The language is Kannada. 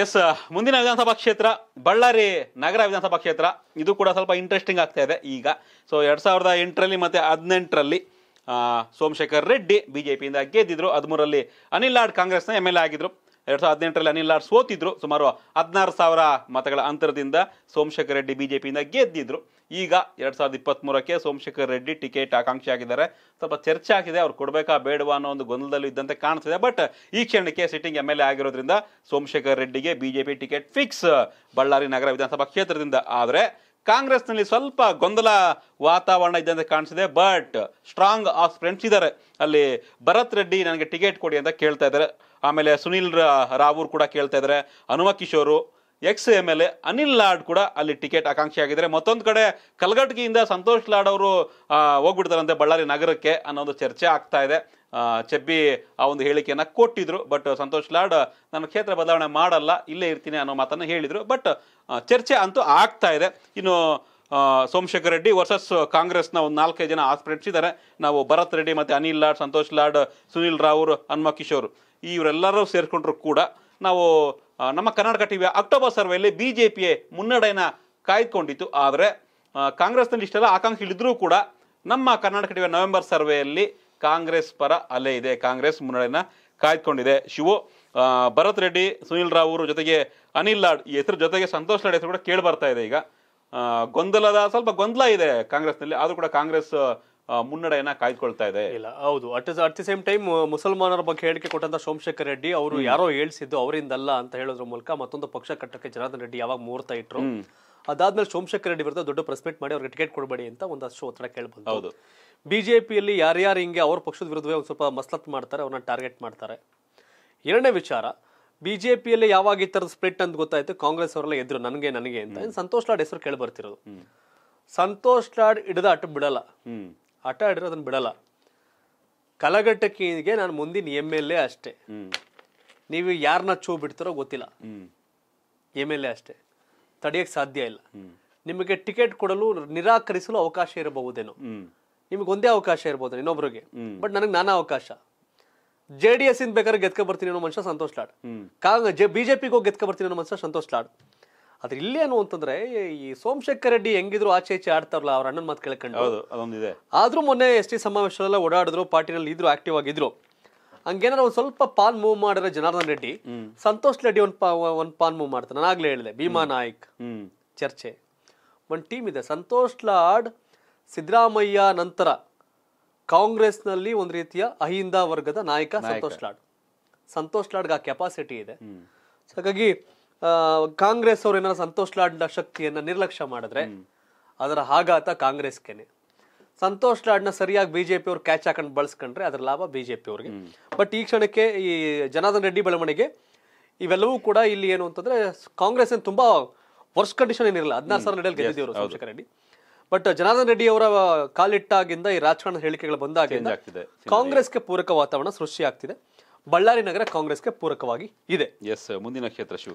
ಎಸ್ ಮುಂದಿನ ವಿಧಾನಸಭಾ ಕ್ಷೇತ್ರ ಬಳ್ಳಾರಿ ನಗರ ವಿಧಾನಸಭಾ ಕ್ಷೇತ್ರ ಇದು ಕೂಡ ಸ್ವಲ್ಪ ಇಂಟ್ರೆಸ್ಟಿಂಗ್ ಆಗ್ತಾ ಇದೆ ಈಗ ಸೊ ಎರಡು ಸಾವಿರದ ಎಂಟರಲ್ಲಿ ಮತ್ತು ಹದಿನೆಂಟರಲ್ಲಿ ಸೋಮಶೇಖರ್ ರೆಡ್ಡಿ ಬಿ ಜೆ ಪಿಯಿಂದ ಗೆದ್ದಿದ್ರು ಹದಿಮೂರಲ್ಲಿ ಅನಿಲ್ ಲಾಡ್ ಕಾಂಗ್ರೆಸ್ನ ಎಮ್ ಎಲ್ ಎ ಆಗಿದ್ದರು ಎರಡು ಸಾವಿರದ ಹದಿನೆಂಟರಲ್ಲಿ ಅನಿಲ್ ಆರ್ ಸೋತಿದ್ರು ಸುಮಾರು ಹದಿನಾರು ಸಾವಿರ ಮತಗಳ ಅಂತರದಿಂದ ಸೋಮಶೇಖರ್ ರೆಡ್ಡಿ ಬಿಜೆಪಿಯಿಂದ ಗೆದ್ದಿದ್ರು ಈಗ ಎರಡು ಸಾವಿರದ ಇಪ್ಪತ್ತ್ಮೂರಕ್ಕೆ ಸೋಮಶೇಖರ್ ರೆಡ್ಡಿ ಟಿಕೆಟ್ ಆಕಾಂಕ್ಷಿ ಆಗಿದ್ದಾರೆ ಸ್ವಲ್ಪ ಚರ್ಚೆ ಆಗಿದೆ ಅವ್ರು ಕೊಡಬೇಕಾ ಬೇಡವಾ ಅನ್ನೋ ಒಂದು ಗೊಂದಲದಲ್ಲಿ ಇದ್ದಂತೆ ಕಾಣಿಸ್ತಿದೆ ಬಟ್ ಈ ಕ್ಷಣಕ್ಕೆ ಸಿಟ್ಟಿಂಗ್ ಎಮ್ ಎಲ್ ಎ ಆಗಿರೋದ್ರಿಂದ ಸೋಮಶೇಖರ್ ರೆಡ್ಡಿಗೆ ಬಿಜೆಪಿ ಟಿಕೆಟ್ ಫಿಕ್ಸ್ ಬಳ್ಳಾರಿ ನಗರ ವಿಧಾನಸಭಾ ಕ್ಷೇತ್ರದಿಂದ ಆದರೆ ಕಾಂಗ್ರೆಸ್ನಲ್ಲಿ ಸ್ವಲ್ಪ ಗೊಂದಲ ವಾತಾವರಣ ಇದ್ದಂತೆ ಕಾಣಿಸಿದೆ ಬಟ್ ಸ್ಟ್ರಾಂಗ್ ಆಫ್ ಫ್ರೆಂಡ್ಸ್ ಇದ್ದಾರೆ ಅಲ್ಲಿ ಭರತ್ ರೆಡ್ಡಿ ನನಗೆ ಟಿಕೆಟ್ ಕೊಡಿ ಅಂತ ಕೇಳ್ತಾ ಇದ್ದಾರೆ ಆಮೇಲೆ ಸುನಿಲ್ ರಾವೂರ್ ಕೂಡ ಕೇಳ್ತಾ ಇದ್ದಾರೆ Hanuma Kishore ex M L A Anil Lad ಕೂಡ ಅಲ್ಲಿ ಟಿಕೆಟ್ ಆಕಾಂಕ್ಷಿ ಆಗಿದ್ದಾರೆ ಮತ್ತೊಂದು ಕಡೆ ಕಲಘಟಗಿಯಿಂದ ಸಂತೋಷ್ ಲಾಡ್ ಅವರು ಹೋಗ್ಬಿಡ್ತಾರಂತೆ ಬಳ್ಳಾರಿ ನಗರಕ್ಕೆ ಅನ್ನೋ ಒಂದು ಚರ್ಚೆ ಆಗ್ತಾ ಇದೆ ಚೆಬ್ಬಿ ಆ ಒಂದು ಹೇಳಿಕೆಯನ್ನು ಕೊಟ್ಟಿದ್ರು ಬಟ್ ಸಂತೋಷ್ ಲಾಡ್ ನನ್ನ ಕ್ಷೇತ್ರ ಬದಲಾವಣೆ ಮಾಡಲ್ಲ ಇಲ್ಲೇ ಇರ್ತೀನಿ ಅನ್ನೋ ಮಾತನ್ನು ಹೇಳಿದರು ಬಟ್ ಚರ್ಚೆ ಅಂತೂ ಆಗ್ತಾ ಇದೆ ಇನ್ನು ಸೋಮಶೇಖರ್ ರೆಡ್ಡಿ ವರ್ಸಸ್ ಕಾಂಗ್ರೆಸ್ನ ಒಂದು ನಾಲ್ಕೈದು ಜನ ಆಸ್ಪಿರೇಟ್ಸ್ ಇದ್ದಾರೆ ನಾವು ಭರತ್ ರೆಡ್ಡಿ ಮತ್ತು ಅನಿಲ್ ಲಾಡ್ ಸಂತೋಷ್ ಲಾಡ್ ಸುನಿಲ್ ರಾವೂರ್ ಹನುಮ ಕಿಶೋರ್ ಇವರೆಲ್ಲರೂ ಸೇರಿಕೊಂಡ್ರು ಕೂಡ ನಾವು ನಮ್ಮ ಕರ್ನಾಟಕ ಟಿವಿಯ ಅಕ್ಟೋಬರ್ ಸರ್ವೆಯಲ್ಲಿ ಬಿ ಜೆ ಪಿಯ ಮುನ್ನಡೆಯನ್ನು ಕಾಯ್ದುಕೊಂಡಿತ್ತು ಆದರೆ ಕಾಂಗ್ರೆಸ್ನಲ್ಲಿ ಇಷ್ಟೆಲ್ಲ ಆಕಾಂಕ್ಷೆ ಇಳಿದ್ರೂ ಕೂಡ ನಮ್ಮ ಕರ್ನಾಟಕ ಟಿವಿಯ ನವೆಂಬರ್ ಸರ್ವೆಯಲ್ಲಿ ಕಾಂಗ್ರೆಸ್ ಪರ ಅಲೆ ಇದೆ ಕಾಂಗ್ರೆಸ್ ಮುನ್ನಡೆನ ಕಾಯ್ದುಕೊಂಡಿದೆ ಶಿವು ಭರತ್ ರೆಡ್ಡಿ ಸುನಿಲ್ ರಾವ್ ಅವರು ಜೊತೆಗೆ ಅನಿಲ್ ಲಾಡ್ ಈ ಹೆಸರು ಜೊತೆಗೆ ಸಂತೋಷ್ ಲಾಡ್ ಹೆಸರು ಕೂಡ ಕೇಳಿ ಬರ್ತಾ ಇದೆ ಈಗ ಗೊಂದಲದ ಸ್ವಲ್ಪ ಗೊಂದಲ ಇದೆ ಕಾಂಗ್ರೆಸ್ನಲ್ಲಿ ಆದರೂ ಕೂಡ ಕಾಂಗ್ರೆಸ್ ಮುನ್ನಡೆಯನ್ನ ಕಾಯ್ದುಕೊಳ್ತಾ ಇದೆ ಇಲ್ಲ ಹೌದು at at the same time ಮುಸಲ್ಮಾನರ ಬಗ್ಗೆ ಹೇಳಿಕೆ ಕೊಟ್ಟಂತ ಸೋಮಶೇಖರ್ ರೆಡ್ಡಿ ಅವರು ಯಾರೋ ಹೇಳ್ಸಿದ್ದು ಅವರಿಂದಲ್ಲ ಅಂತ ಹೇಳೋದ್ರ ಮೂಲಕ ಮತ್ತೊಂದು ಪಕ್ಷ ಕಟ್ಟಕ್ಕೆ ಜನಾರ್ದನ್ ರೆಡ್ಡಿ ಯಾವಾಗ ಮುಹೂರ್ತ ಇಟ್ರು ಅದಾದ್ಮೇಲೆ ಸೋಮಶೇಖರ್ ರೆಡ್ಡಿ ವಿರುದ್ಧ ದೊಡ್ಡ ಪ್ರೆಸ್ ಮಾಡಿ ಅವ್ರಿಗೆ ಟಿಕೆಟ್ ಕೊಡಬೇಡಿ ಅಂತ ಒಂದಷ್ಟು ಒತ್ತಡ ಕೇಳಬಹುದು ಹೌದು ಬಿಜೆಪಿಯಲ್ಲಿ ಯಾರ್ಯಾರು ಹಿಂಗೆ ಅವ್ರ ಪಕ್ಷದ ವಿರುದ್ಧವೇ ಒಂದು ಸ್ವಲ್ಪ ಮಸ್ಲತ್ ಮಾಡ್ತಾರೆ ಅವ್ರನ್ನ ಟಾರ್ಗೆಟ್ ಮಾಡ್ತಾರೆ ಎರಡನೇ ವಿಚಾರ ಬಿಜೆಪಿಯಲ್ಲಿ ಯಾವಾಗ ಈ ಥರದ ಸ್ಪ್ಲಿಟ್ ಅಂತ ಗೊತ್ತಾಯ್ತು ಕಾಂಗ್ರೆಸ್ ಅವರೆಲ್ಲ ಎದ್ರು ನನಗೆ ನನಗೆ ಅಂತ ಸಂತೋಷ್ ಲಾಡ್ ಹೆಸರು ಕೇಳಿ ಬರ್ತಿರೋದು ಸಂತೋಷ್ ಲಾಡ್ ಹಿಡಿದ ಅಟ್ಟು ಬಿಡಲ್ಲ ಆಟ ಆಡಿದ್ರೆ ಅದನ್ನು ಬಿಡಲ್ಲ ಕಲಘಟ್ಟಕ್ಕೆ ನಾನು ಮುಂದಿನ ಎಮ್ ಎಲ್ ಎ ಅಷ್ಟೇ ನೀವು ಯಾರನ್ನ ಚೂ ಬಿಡ್ತಾರೋ ಗೊತ್ತಿಲ್ಲ ಎಮ್ ಎಲ್ ಎ ಅಷ್ಟೇ ತಡೆಯೋಕ್ಕೆ ಸಾಧ್ಯ ಇಲ್ಲ ನಿಮಗೆ ಟಿಕೆಟ್ ಕೊಡಲು ನಿರಾಕರಿಸಲು ಅವಕಾಶ ಇರಬಹುದೇನೋ ಒಂದೇ ಅವಕಾಶ ಇರ್ಬೋದು ಇನ್ನೊಬ್ರಿಗೆ ಬಟ್ ನನಗೆ ನಾನಾ ಅವಕಾಶ ಜೆ ಡಿ ಎಸ್ ಇಂದ ಬೇಕಾದ್ರೆ ಗೆದ್ಕೊ ಬರ್ತೀನಿ ಅನ್ನೋ ಮನುಷ್ಯ ಸಂತೋಷ್ ಲಾಡ್ ಕಾಂಗ್ರೆಸ್ ಬಿಜೆಪಿಗೆ ಹೋಗಿ ಗೆದ್ಕೊ ಬರ್ತೀನಿ ಅನ್ನೋ ಮನುಷ್ಯ ಸಂತೋಷ್ ಲಾಡ್ ಆದ್ರೆ ಇಲ್ಲೇನು ಅಂತಂದ್ರೆ ಈ ಸೋಮಶೇಖರ್ ರೆಡ್ಡಿ ಹೆಂಗಿದ್ರು ಆಚೆ ಈಚೆ ಆಡ್ತಾರಲ್ಲ ಅವ್ರ ಅಣ್ಣನ ಮಾತು ಕೇಳ್ಕೊಂಡು ಆದ್ರೂ ಮೊನ್ನೆ ಎಸ್ ಟಿ ಸಮಾವೇಶದಲ್ಲ ಓಡಾಡಿದ್ರು ಪಾರ್ಟಿನಲ್ಲಿ ಇದ್ರು ಆಕ್ಟಿವ್ ಆಗಿದ್ರು ಹಂಗೇನಾರ ಒಂದ್ ಸ್ವಲ್ಪ ಪಾನ್ ಮೂವ್ ಮಾಡಿದ್ರೆ ಜನಾರ್ದನ್ ರೆಡ್ಡಿ ಸಂತೋಷ್ ರೆಡ್ಡಿ ಒಂದ್ ಪಾ ಒಂದ್ ಪಾನ್ ಮೂವ್ ಮಾಡ್ತಾರೆ ನಾನು ಆಗ್ಲೇ ಹೇಳಿದೆ ಭೀಮಾ ನಾಯ್ಕ್ ಚರ್ಚೆ ಒಂದ್ ಟೀಮ್ ಇದೆ ಸಂತೋಷ್ ಲಾಡ್ ಸಿದ್ದರಾಮಯ್ಯ ನಂತರ ಕಾಂಗ್ರೆಸ್ ನಲ್ಲಿ ಒಂದು ರೀತಿಯ ಅಹಿಂದ ವರ್ಗದ ನಾಯಕ ಸಂತೋಷ್ ಲಾಡ್ ಸಂತೋಷ್ ಲಾಡ್ಗೆ ಆ ಕೆಪಾಸಿಟಿ ಇದೆ ಹಾಗಾಗಿ ಕಾಂಗ್ರೆಸ್ ಅವ್ರು ಏನಾರ ಸಂತೋಷ್ ಲಾಡ್ನ ಶಕ್ತಿಯನ್ನ ನಿರ್ಲಕ್ಷ್ಯ ಮಾಡಿದ್ರೆ ಅದರ ಆಘಾತ ಕಾಂಗ್ರೆಸ್ಗೆನೆ ಸಂತೋಷ್ ಲಾಡ್ನ ಸರಿಯಾಗಿ ಬಿಜೆಪಿ ಅವ್ರು ಕ್ಯಾಚ್ ಹಾಕೊಂಡು ಬಳಸ್ಕೊಂಡ್ರೆ ಅದರ ಲಾಭ ಬಿಜೆಪಿ ಅವ್ರಿಗೆ ಬಟ್ ಈ ಕ್ಷಣಕ್ಕೆ ಈ ಜನಾರ್ದನ್ ರೆಡ್ಡಿ ಬೆಳವಣಿಗೆ ಇವೆಲ್ಲವೂ ಕೂಡ ಇಲ್ಲಿ ಏನು ಅಂತಂದ್ರೆ ಕಾಂಗ್ರೆಸ್ ಏನು ತುಂಬಾ ವರ್ಷ ಕಂಡೀಷನ್ ಏನಿರಲಿಲ್ಲ ಹದಿನಾರು ಸಾವಿರ ನಡೆಯಲ್ಲಿ ಗೆದ್ದಿದ್ರು ರೆಡ್ಡಿ ಬಟ್ ಜನಾರ್ದನ್ ರೆಡ್ಡಿ ಅವರ ಕಾಲಿಟ್ಟಾಗಿಂದ ಈ ರಾಜಕಾರಣ ಹೇಳಿಕೆಗಳು ಬಂದಾಗಿಂದ ಕಾಂಗ್ರೆಸ್ಗೆ ಪೂರಕ ವಾತಾವರಣ ಸೃಷ್ಟಿಯಾಗ್ತಿದೆ ಬಳ್ಳಾರಿ ನಗರ ಕಾಂಗ್ರೆಸ್ಗೆ ಪೂರಕವಾಗಿ ಇದೆ ಎಸ್ ಮುಂದಿನ ಕ್ಷೇತ್ರ ಶಿವ